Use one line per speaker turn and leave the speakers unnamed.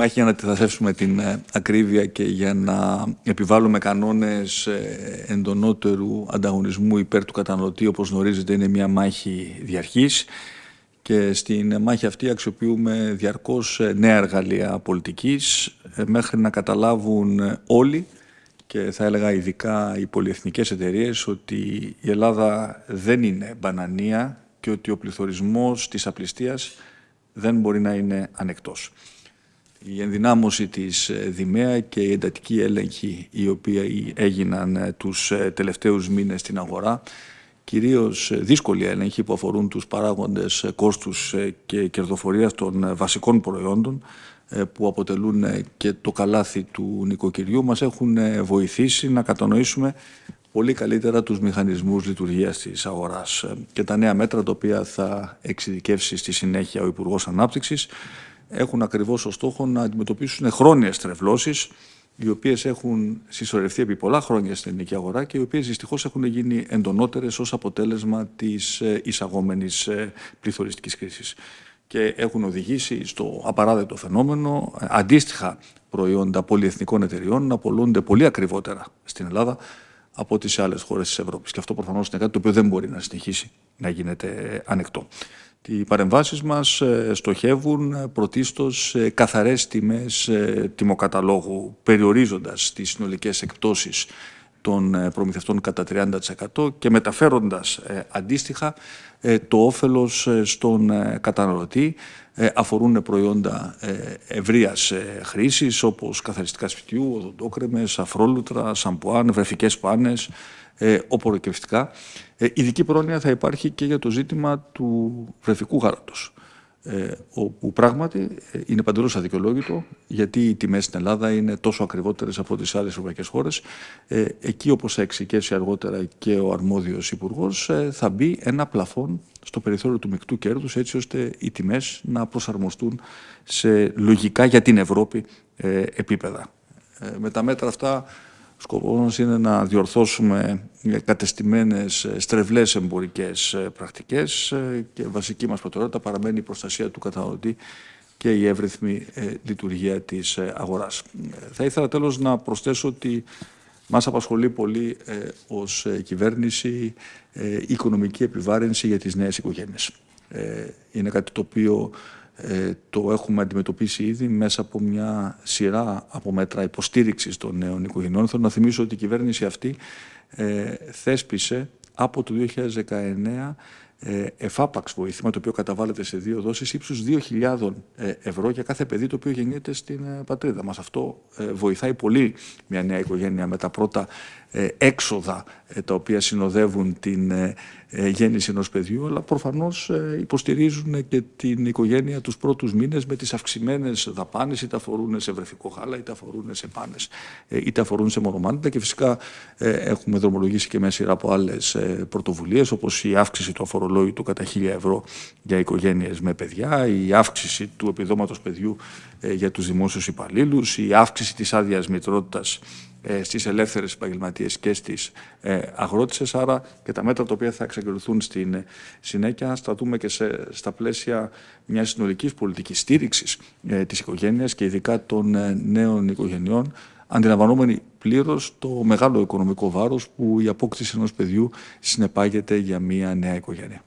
Μάχη για να αντιθασέψουμε την ε, ακρίβεια και για να επιβάλλουμε κανόνες ε, εντονότερου ανταγωνισμού υπέρ του καταναλωτή, όπως γνωρίζετε, είναι μια μάχη διαρχής και στην μάχη αυτή αξιοποιούμε διαρκώς ε, νέα εργαλεία πολιτικής μέχρι να καταλάβουν όλοι και θα έλεγα ειδικά οι πολυεθνικές εταιρείες ότι η Ελλάδα δεν είναι μπανανία και ότι ο πληθωρισμός της απληστίας δεν μπορεί να είναι ανεκτός η ενδυνάμωση της ε, Δημαία και η εντατική έλεγχη η οποία έγιναν ε, τους ε, τελευταίους μήνες στην αγορά κυρίως δύσκολη έλεγχη που αφορούν τους παράγοντες κόστους και κερδοφορίας των βασικών προϊόντων που αποτελούν και το καλάθι του νοικοκυριού μας έχουν βοηθήσει να κατανοήσουμε πολύ καλύτερα τους μηχανισμούς λειτουργίας της αγοράς και τα νέα μέτρα τα οποία θα εξειδικεύσει στη συνέχεια ο Υπουργός Ανάπτυξης έχουν ακριβώς ως στόχο να αντιμετωπίσουν χρόνιες τρευλώσεις, οι οποίες έχουν συσσωρευτεί επί πολλά χρόνια στην ελληνική αγορά και οι οποίες δυστυχώς έχουν γίνει εντονότερες ως αποτέλεσμα της ε, εισαγόμενης ε, πληθωριστικής κρίσης και έχουν οδηγήσει στο απαράδεκτο φαινόμενο ε, αντίστοιχα προϊόντα πολυεθνικών εταιριών να πολλούνται πολύ ακριβότερα στην Ελλάδα από τις άλλες χώρες της Ευρώπης. Και αυτό προφανώς είναι κάτι το οποίο δεν μπορεί να συνεχίσει να γίνεται ανεκτό. Οι παρεμβάσεις μας ε, στοχεύουν ε, πρωτίστως σε καθαρές τιμές ε, τιμοκαταλόγου, περιορίζοντας τις συνολικές εκπτώσεις των ε, προμηθευτών κατά 30% και μεταφέροντας ε, αντίστοιχα ε, το όφελος στον καταναλωτή. Αφορούν προϊόντα ευρείας χρήσης όπως καθαριστικά σπιτιού, οδοντόκρεμες, αφρόλουτρα, σαμπουάν, βρεφικές πάνες, οποροκευστικά. Ειδική πρόνοια θα υπάρχει και για το ζήτημα του βρεφικού χαράτος. Ε, όπου πράγματι ε, είναι παντελώς αδικαιολόγητο, γιατί οι τιμές στην Ελλάδα είναι τόσο ακριβότερες από τις άλλες ευρωπαϊκές χώρες. Ε, εκεί, όπως θα εξηγήσει αργότερα και ο αρμόδιος υπουργός, θα μπει ένα πλαφόν στο περιθώριο του μεικτού κέρδους, έτσι ώστε οι τιμές να προσαρμοστούν σε λογικά για την Ευρώπη επίπεδα. με τα μέτρα αυτά Σκοπός μας είναι να διορθώσουμε κατεστημένες ε, στρεβλές εμπορικές ε, πρακτικές ε, και βασική μας προτεραιότητα παραμένει η προστασία του καταναλωτή και η εύρυθμη λειτουργία της αγοράς. Θα ήθελα τέλος να προσθέσω ότι μας απασχολεί πολύ ως κυβέρνηση η οικονομική επιβάρυνση για τις νέες οικογένειες. Είναι κάτι το οποίο ε, το έχουμε αντιμετωπίσει ήδη μέσα από μια σειρά από μέτρα υποστήριξης των νέων οικογενειών. Θέλω να θυμίσω ότι η κυβέρνηση αυτή ε, θέσπισε από το 2019 ε, εφάπαξ βοήθημα, το οποίο καταβάλλεται σε δύο δόσεις ύψους 2.000 ε, ευρώ για κάθε παιδί το οποίο γεννιέται στην ε, πατρίδα μας. Αυτό βοηθάει πολύ μια νέα οικογένεια με τα πρώτα έξοδα τα οποία συνοδεύουν την γέννηση ενός παιδιού, αλλά προφανώς υποστηρίζουν και την οικογένεια τους πρώτους μήνες με τις αυξημένες δαπάνες, είτε αφορούν σε βρεφικό χάλα, είτε αφορούν σε πάνες, είτε αφορούν σε μονομάντα και φυσικά έχουμε δρομολογήσει και μια σειρά από άλλες πρωτοβουλίες, όπως η αύξηση του αφορολόγου του κατά 1000 ευρώ για οικογένειες με παιδιά, η αύξηση του επιδόματος παιδιού ε, για τους δημόσιους υπαλλήλους, η αύξηση της άδειας μητρότητας ε, στις ελεύθερες επαγγελματίες και στις ε, άρα και τα μέτρα τα οποία θα εξακολουθούν στην συνέχεια, θα δούμε και σε, στα πλαίσια μιας συνολικής πολιτικής στήριξης της οικογένειας και ειδικά των νέων οικογενειών, αντιλαμβανόμενοι πλήρως το μεγάλο οικονομικό βάρος που η απόκτηση ενός παιδιού συνεπάγεται για μια νέα οικογένεια.